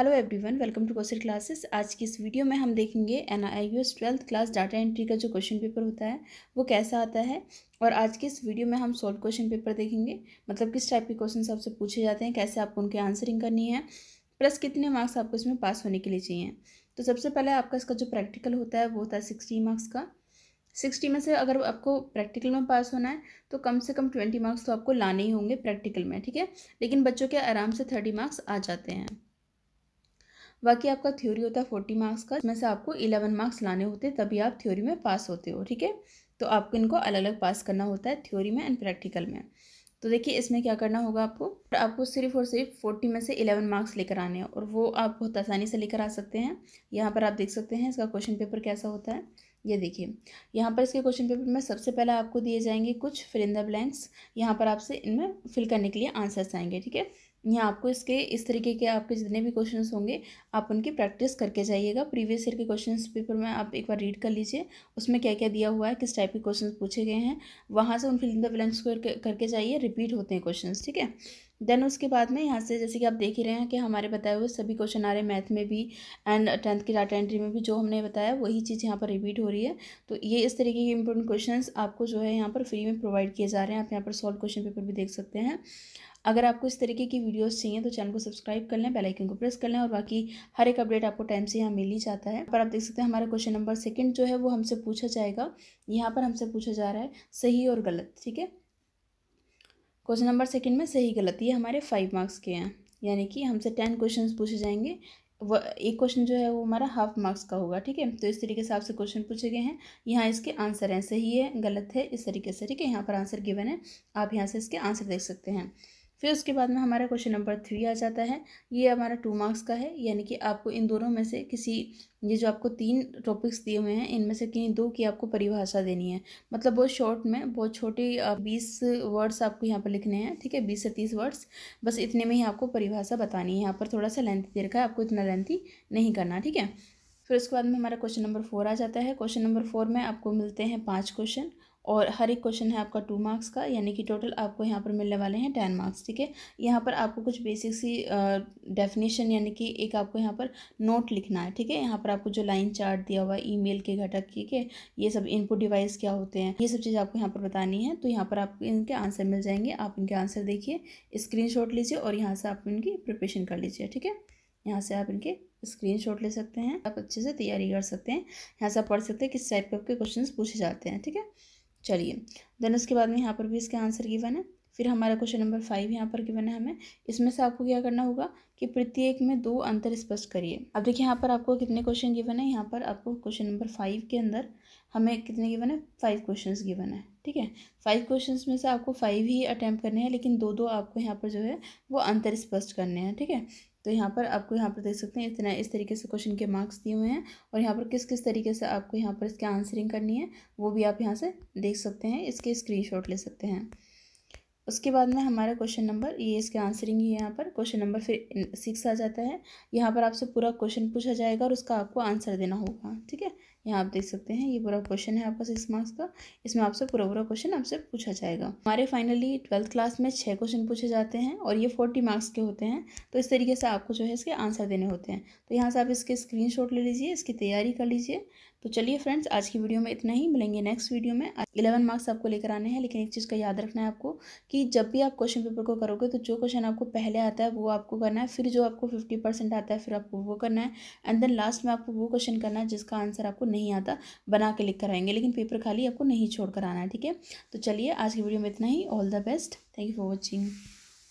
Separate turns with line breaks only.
hello everyone welcome to question classes आज की इस वीडियो में हम देखेंगे N I O S twelfth class data entry का जो क्वेश्चन पेपर होता है वो कैसा आता है और आज के इस वीडियो में हम सॉल्व क्वेश्चन पेपर देखेंगे मतलब किस टाइप के क्वेश्चन आपसे पूछे जाते हैं कैसे आपको उनकी आंसरिंग करनी है प्लस कितने मार्क्स आपको इसमें पास होने के लिए चाहिए तो सबसे पहले आपका इसका जो प्रैक्टिकल होता है वो होता है सिक्सटी मार्क्स का सिक्सटी में से अगर आपको प्रैक्टिकल में पास होना है तो कम से कम ट्वेंटी मार्क्स तो आपको लाने ही होंगे प्रैक्टिकल में ठीक है लेकिन बच्चों के आराम से थर्टी मार्क्स आ जाते हैं बाकी आपका थ्योरी होता है फोर्टी मार्क्स का जिसमें से आपको इलेवन मार्क्स लाने होते हैं तभी आप थ्योरी में पास होते हो ठीक है तो आपको इनको अलग अलग पास करना होता है थ्योरी में एंड प्रैक्टिकल में तो देखिए इसमें क्या करना होगा आपको आपको सिर्फ और सिर्फ फोर्टी में से एलेवन मार्क्स लेकर आने हैं और वो आप बहुत आसानी से लेकर आ सकते हैं यहाँ पर आप देख सकते हैं इसका क्वेश्चन पेपर कैसा होता है ये देखिए यहाँ पर इसके क्वेश्चन पेपर में सबसे पहले आपको दिए जाएंगे कुछ फिलिंदा ब्लैंक्स यहाँ पर आपसे इनमें फिल करने के लिए आंसर्स आएंगे ठीक है यहाँ आपको इसके इस तरीके के आपके जितने भी क्वेश्चंस होंगे आप उनकी प्रैक्टिस करके जाइएगा प्रीवियस ईयर के क्वेश्चन पेपर में आप एक बार रीड कर लीजिए उसमें क्या क्या दिया हुआ है किस टाइप के क्वेश्चन पूछे गए हैं वहाँ से उन फिलिंग द ब्लैंक्स करके जाइए रिपीट होते हैं क्वेश्चन ठीक है देन उसके बाद में यहाँ से जैसे कि आप देख ही रहे हैं कि हमारे बताए हुए सभी क्वेश्चन आ रहे हैं मैथ में भी एंड टेंथ की डाटा एंट्री में भी जो हमने बताया वही चीज़ यहाँ पर रिपीट हो रही है तो ये इस तरीके के इम्पोर्टेंट क्वेश्चंस आपको जो है यहाँ पर फ्री में प्रोवाइड किए जा रहे हैं आप यहाँ पर सॉल्व क्वेश्चन पेपर भी देख सकते हैं अगर आपको इस तरीके की वीडियोस चाहिए तो चैनल को सब्सक्राइब कर लें बेलाइकन को प्रेस कर लें और बाकी हर एक अपडेट आपको टाइम से यहाँ मिल ही जाता है पर आप देख सकते हैं हमारा क्वेश्चन नंबर सेकेंड जो है वो हमसे पूछा जाएगा यहाँ पर हमसे पूछा जा रहा है सही और गलत ठीक है क्वेश्चन नंबर सेकेंड में सही गलत ये हमारे फाइव मार्क्स के हैं यानी कि हमसे टेन क्वेश्चन पूछे जाएंगे वो एक क्वेश्चन जो है वो हमारा हाफ मार्क्स का होगा ठीक है तो इस तरीके से आपसे क्वेश्चन पूछे गए हैं यहाँ इसके आंसर हैं सही है गलत है इस तरीके से ठीक है यहाँ पर आंसर गिवन है आप यहाँ से इसके आंसर देख सकते हैं फिर उसके बाद में हमारा क्वेश्चन नंबर थ्री आ जाता है ये हमारा टू मार्क्स का है यानी कि आपको इन दोनों में से किसी ये जो आपको तीन टॉपिक्स दिए हुए हैं इनमें से किन्हीं दो की आपको परिभाषा देनी है मतलब बहुत शॉर्ट में बहुत छोटी बीस वर्ड्स आपको यहाँ पर लिखने हैं ठीक है बीस से तीस वर्ड्स बस इतने में ही आपको परिभाषा बतानी है यहाँ पर थोड़ा सा लेंथी दे रखा है आपको इतना लेंथी नहीं करना ठीक है फिर उसके बाद में हमारा क्वेश्चन नंबर फोर आ जाता है क्वेश्चन नंबर फोर में आपको मिलते हैं पाँच क्वेश्चन और हर एक क्वेश्चन है आपका टू मार्क्स का यानी कि टोटल आपको यहाँ पर मिलने वाले हैं टेन मार्क्स ठीक है यहाँ पर आपको कुछ बेसिक सी डेफिनेशन यानी कि एक आपको यहाँ पर नोट लिखना है ठीक है यहाँ पर आपको जो लाइन चार्ट दिया हुआ है मेल के घटक ठीक है ये सब इनपुट डिवाइस क्या होते हैं ये सब चीज़ आपको यहाँ पर बतानी है तो यहाँ पर आपको इनके आंसर मिल जाएंगे आप इनके आंसर देखिए स्क्रीन लीजिए और यहाँ से आप इनकी प्रिपरेशन कर लीजिए ठीक है यहाँ से आप इनके स्क्रीनशॉट ले सकते हैं आप अच्छे से तैयारी कर सकते हैं यहाँ से आप पढ़ सकते हैं किस टाइप के आपके क्वेश्चन पूछे जाते हैं ठीक है चलिए देन उसके बाद में यहाँ पर भी इसका आंसर गिवन है फिर हमारा क्वेश्चन नंबर फाइव यहाँ पर गिवन है हमें इसमें से आपको क्या करना होगा कि प्रत्येक में दो अंतर स्पष्ट करिए अब देखिए यहाँ पर आपको कितने क्वेश्चन गिवन है यहाँ पर आपको क्वेश्चन नंबर फाइव के अंदर हमें कितने गिवन है फाइव क्वेश्चन गिवन है ठीक है फाइव क्वेश्चन में से आपको फाइव ही अटैम्प्ट करने हैं लेकिन दो दो आपको यहाँ पर जो है वो अंतर स्पष्ट करने हैं ठीक है तो यहाँ पर आपको यहाँ पर देख सकते हैं इतना इस तरीके से क्वेश्चन के मार्क्स दिए हुए हैं और यहाँ पर किस किस तरीके से आपको यहाँ पर इसकी आंसरिंग करनी है वो भी आप यहाँ से देख सकते हैं इसके स्क्रीनशॉट ले सकते हैं उसके बाद में हमारा क्वेश्चन नंबर ये इसके आंसरिंग ही है यहाँ पर क्वेश्चन नंबर फिर सिक्स आ जाता है यहाँ पर आपसे पूरा क्वेश्चन पूछा जाएगा और उसका आपको आंसर देना होगा ठीक है यहाँ आप देख सकते हैं ये पूरा क्वेश्चन है आपका सिक्स मार्क्स का इसमें आपसे पूरा पूरा क्वेश्चन आपसे पूछा जाएगा हमारे फाइनली ट्वेल्थ क्लास में छः क्वेश्चन पूछे जाते हैं और ये फोर्टी मार्क्स के होते हैं तो इस तरीके से आपको जो है इसके आंसर देने होते हैं तो यहाँ से आप इसके स्क्रीन ले लीजिए इसकी तैयारी कर लीजिए तो चलिए फ्रेंड्स आज की वीडियो में इतना ही मिलेंगे नेक्स्ट वीडियो में इलेवन मार्क्स आपको लेकर आने हैं लेकिन एक चीज़ का याद रखना है आपको कि जब भी आप क्वेश्चन पेपर को करोगे तो जो क्वेश्चन आपको पहले आता है वो आपको करना है फिर जो आपको फिफ्टी परसेंट आता है फिर आपको वो करना है एंड देन लास्ट में आपको वो क्वेश्चन करना है जिसका आंसर आपको नहीं आता बना के लिख कर आएंगे लेकिन पेपर खाली आपको नहीं छोड़ कर आना है ठीक है तो चलिए आज की वीडियो में इतना ही all the best thank you for watching